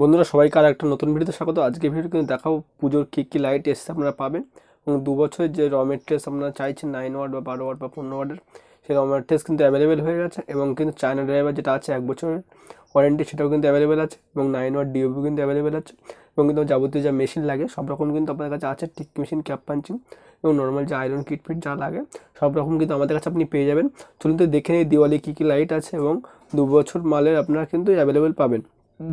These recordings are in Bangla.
বন্ধুরা সবাইকে আর একটা নতুন ভিডিওতে স্বাগত আজকে ভিডিও কিন্তু দেখাও পুজোর কী কী লাইট এসেছে আপনারা পাবেন এবং দু বছরের যে রমের টেস্ট আপনারা চাইছেন নাইন ওয়ার্ড বা বারো ওয়ার্ড বা পনেরো ওয়ার্ডের সেই রমের টেস্ট কিন্তু অ্যাভেলেবেল হয়ে গেছে এবং কিন্তু চায়না ড্রাইভার যেটা আছে এক বছরের ওয়ারেন্টি সেটাও কিন্তু অ্যাভেলেবেল আছে এবং নাইন ওয়ার্ড ডিওবি কিন্তু অ্যাভেলেবেল আছে এবং কিন্তু যাবতীয় যা মেশিন লাগে সব রকম কিন্তু আপনাদের কাছে আছে টিক মেশিন ক্যাপ পাঞ্চিং এবং নর্মাল যে আয়রন কিটফিট যা লাগে সব রকম কিন্তু আমাদের কাছে আপনি পেয়ে যাবেন চলুন তো দেখে নিই দিওয়ালি কী কী লাইট আছে এবং দু বছর মালের আপনারা কিন্তু অ্যাভেলেবেল পাবেন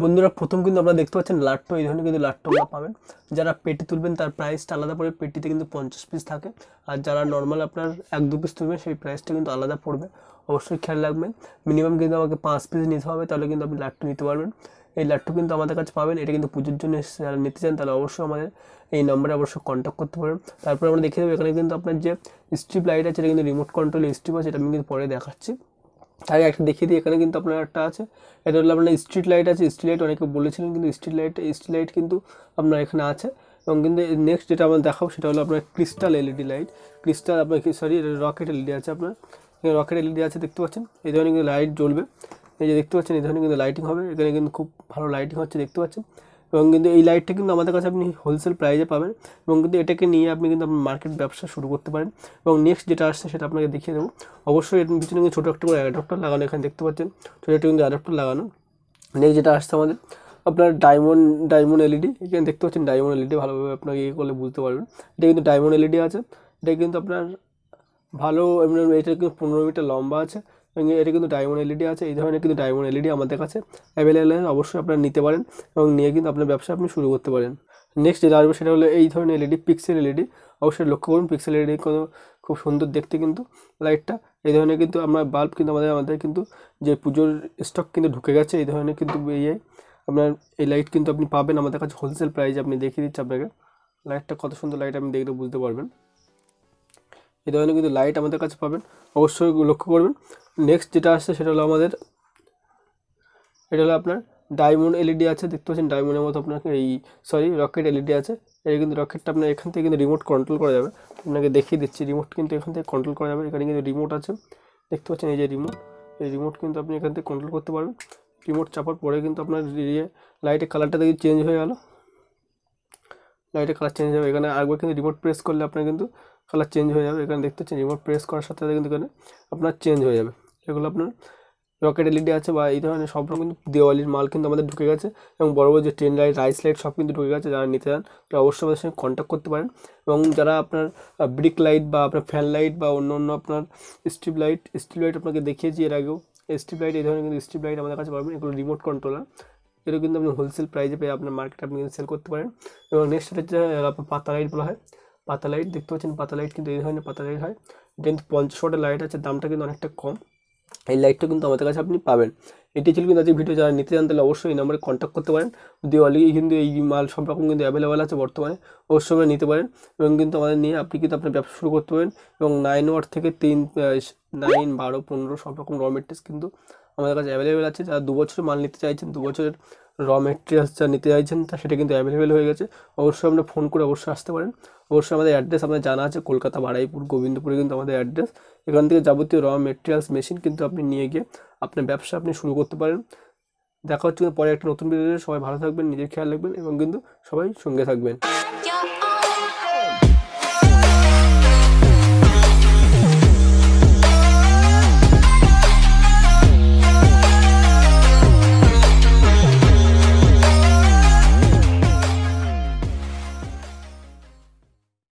বন্ধুরা প্রথম কিন্তু আপনারা দেখতে পাচ্ছেন লাট্টো এই ধরনের কিন্তু লাট্টো আমরা পাবেন যারা পেটি তুলবেন তার প্রাইসটা আলাদা পড়বে পেটিতে কিন্তু পঞ্চাশ পিস থাকে আর যারা নর্মাল আপনার এক দু পিস তুলবেন সেই প্রাইসটা কিন্তু আলাদা পড়বে অবশ্যই খেয়াল রাখবেন মিনিমাম কিন্তু আমাকে পাঁচ পিস নিতে হবে তাহলে কিন্তু আপনি লাট্টু নিতে পারবেন এই লাট্টু কিন্তু আমাদের কাছে পাবেন এটা কিন্তু পুজোর জন্য যারা নিতে চান তাহলে অবশ্যই আমাদের এই নম্বরে অবশ্যই কন্ট্যাক্ট করতে পারেন তারপর আমরা দেখে দেবো এখানে কিন্তু আপনার যে স্ট্রিপ লাইট আছে এটা কিন্তু রিমোট কন্ট্রোল স্ট্রিপ আছে এটা আমি কিন্তু পরে দেখাচ্ছি তাই একটা দেখিয়ে দিই এখানে কিন্তু আপনার একটা আছে এটা হলো আপনার স্ট্রিট লাইট আছে স্ট্রিট লাইট অনেকে বলেছিলেন কিন্তু স্ট্রিট লাইট স্ট্রিট লাইট কিন্তু আপনার এখানে আছে এবং কিন্তু নেক্সট যেটা আমরা দেখাবো সেটা হলো আপনার ক্রিস্টাল এলইডি লাইট ক্রিস্টাল আপনার সরি রকেট এলইডি আছে আপনার রকেট এলইডি আছে দেখতে পাচ্ছেন এই ধরনের কিন্তু লাইট জ্বলবে এই যে দেখতে পাচ্ছেন এই ধরনের কিন্তু লাইটিং হবে এখানে কিন্তু খুব ভালো লাইটিং হচ্ছে দেখতে পাচ্ছেন এবং কিন্তু এই লাইটটা কিন্তু আমাদের কাছে আপনি হোলসেল প্রাইজে পাবেন এবং কিন্তু এটাকে নিয়ে আপনি কিন্তু আপনার মার্কেট ব্যবসা শুরু করতে পারেন এবং নেক্সট যেটা আসছে সেটা আপনাকে দেখিয়ে দেবো অবশ্যই এর পিছনে কিন্তু ছোটো একটা করে অ্যাডাপ্টার লাগানো এখানে দেখতে পাচ্ছেন ছোটো একটা কিন্তু অ্যাডাপ্টার লাগানো নেক্সট যেটা আসছে আমাদের আপনার ডায়মন্ড ডায়মন্ড এলইডি এখানে দেখতে পাচ্ছেন ডায়মন্ড এলইডি ভালোভাবে আপনাকে ইয়ে করলে বুঝতে পারবেন এটা কিন্তু ডায়মন্ড এলইডি আছে এটা কিন্তু আপনার ভালো এটা কিন্তু পনেরো মিটার লম্বা আছে এবং এটা কিন্তু ডায়মন্ড এলইডি আছে এই ধরনের কিন্তু ডায়মন্ড এলইডি আমাদের কাছে অ্যাভেলেবেল অবশ্যই আপনারা নিতে পারেন এবং নিয়ে কিন্তু আপনার ব্যবসা আপনি শুরু করতে পারেন নেক্সট যেটা আসবে সেটা হলো এই ধরনের এলইডি পিক্সেল এলইডি অবশ্যই লক্ষ্য করুন পিক্সেল এলইডি কোনো খুব সুন্দর দেখতে কিন্তু লাইটটা এই ধরনের কিন্তু আমরা বাল্ব কিন্তু আমাদের আমাদের কিন্তু যে পুজোর স্টক কিন্তু ঢুকে গেছে এই ধরনের কিন্তু ইয়ে আপনার এই লাইট কিন্তু আপনি পাবেন আমাদের কাছে হোলসেল প্রাইজে আপনি দেখিয়ে দিচ্ছি আপনাকে লাইটটা কত সুন্দর লাইট আপনি দেখলে বুঝতে পারবেন এই ধরনের কিন্তু লাইট আমাদের কাছে পাবেন অবশ্যই লক্ষ্য করবেন নেক্সট যেটা আসছে সেটা হলো আমাদের এটা হলো আপনার ডায়মন্ড এলইডি আছে দেখতে পাচ্ছেন ডায়মন্ডের মতো আপনার এই সরি রকেট এলইডি আছে এটা কিন্তু রকেটটা আপনার এখান থেকে কিন্তু রিমোট কন্ট্রোল করা যাবে আপনাকে দেখিয়ে দিচ্ছি রিমোট কিন্তু এখান থেকে কন্ট্রোল করা যাবে এখানে কিন্তু রিমোট আছে দেখতে পাচ্ছেন এই যে রিমোট এই রিমোট কিন্তু আপনি এখান থেকে কন্ট্রোল করতে পারবেন রিমোট চাপার পরে কিন্তু আপনার ইয়ে লাইটের কালারটা দেখি চেঞ্জ হয়ে গেল লাইটের কালার চেঞ্জ হবে এখানে আরেকবার কিন্তু রিমোট প্রেস করলে আপনার কিন্তু কালার চেঞ্জ হয়ে যাবে এখানে দেখতে পাচ্ছেন রিমোট প্রেস করার সাথে সাথে কিন্তু এখানে আপনার চেঞ্জ হয়ে যাবে যেগুলো আপনার রকেট এলইডি আছে বা এই ধরনের সব রকম কিন্তু দেওয়ালির মাল কিন্তু আমাদের ঢুকে গেছে এবং বড় বড় যে ট্রেন লাইট রাইস লাইট সব কিন্তু ঢুকে গেছে যারা নিতে চান তারা অবশ্যই আমাদের সঙ্গে কন্ট্যাক্ট করতে পারেন এবং যারা আপনার ব্রিক লাইট বা আপনার ফ্যান লাইট বা অন্য অন্য আপনার স্ট্রিপ লাইট স্ট্রিপ লাইট আপনাকে দেখিয়েছি এর আগেও স্ট্রিপ লাইট এই ধরনের কিন্তু স্ট্রিপ লাইট আমাদের কাছে পাবেন এগুলো রিমোট কন্ট্রোলার এগুলো কিন্তু আপনি হোলসেল প্রাইসে পেয়ে আপনার মার্কেটে আপনি কিন্তু সেল করতে পারেন এবং নেক্সট হচ্ছে আপনার পাতা লাইট বলা হয় পাতা লাইট দেখতে পাচ্ছেন পাতা লাইট কিন্তু এই ধরনের পাতা লাইট হয় কিন্তু পঞ্চাশ ওয়াটের লাইট আছে দামটা কিন্তু অনেকটা কম এই লাইটটা কিন্তু আমাদের কাছে আপনি পাবেন এটি ছিল কিন্তু আজকে ভিডিও যারা নিতে চান তাহলে অবশ্যই এই নাম্বারে কন্ট্যাক্ট করতে পারেন দিওয়ালি কিন্তু এই মাল সব রকম কিন্তু অ্যাভেলেবেল আছে বর্তমানে অবশ্যই নিতে পারেন এবং কিন্তু আমাদের নিয়ে আপনি কিন্তু আপনার ব্যবসা শুরু করতে পারেন এবং নাইন ওয়ার্ড থেকে তিন নাইন বারো পনেরো সব রকম র মেটেরিয়ালস কিন্তু আমাদের কাছে অ্যাভেলেবেল আছে যারা দু বছর মাল নিতে চাইছেন দু বছরের র মেটেরিয়ালস যা নিতে চাইছেন তা সেটা কিন্তু অ্যাভেলেবেল হয়ে গেছে অবশ্যই আপনার ফোন করে অবশ্যই আসতে পারেন অবশ্যই আমাদের অ্যাড্রেস আপনার জানা আছে কলকাতা বারাইপুর গোবিন্দপুরে কিন্তু আমাদের অ্যাড্রেস এখান থেকে যাবতীয় র মেটেরিয়ালস মেশিন কিন্তু আপনি নিয়ে গিয়ে আপনার ব্যবসা আপনি শুরু করতে পারেন দেখা হচ্ছে পরে একটা নতুন ভিডিওতে সবাই ভালো থাকবেন নিজের খেয়াল রাখবেন এবং কিন্তু সবাই সঙ্গে থাকবেন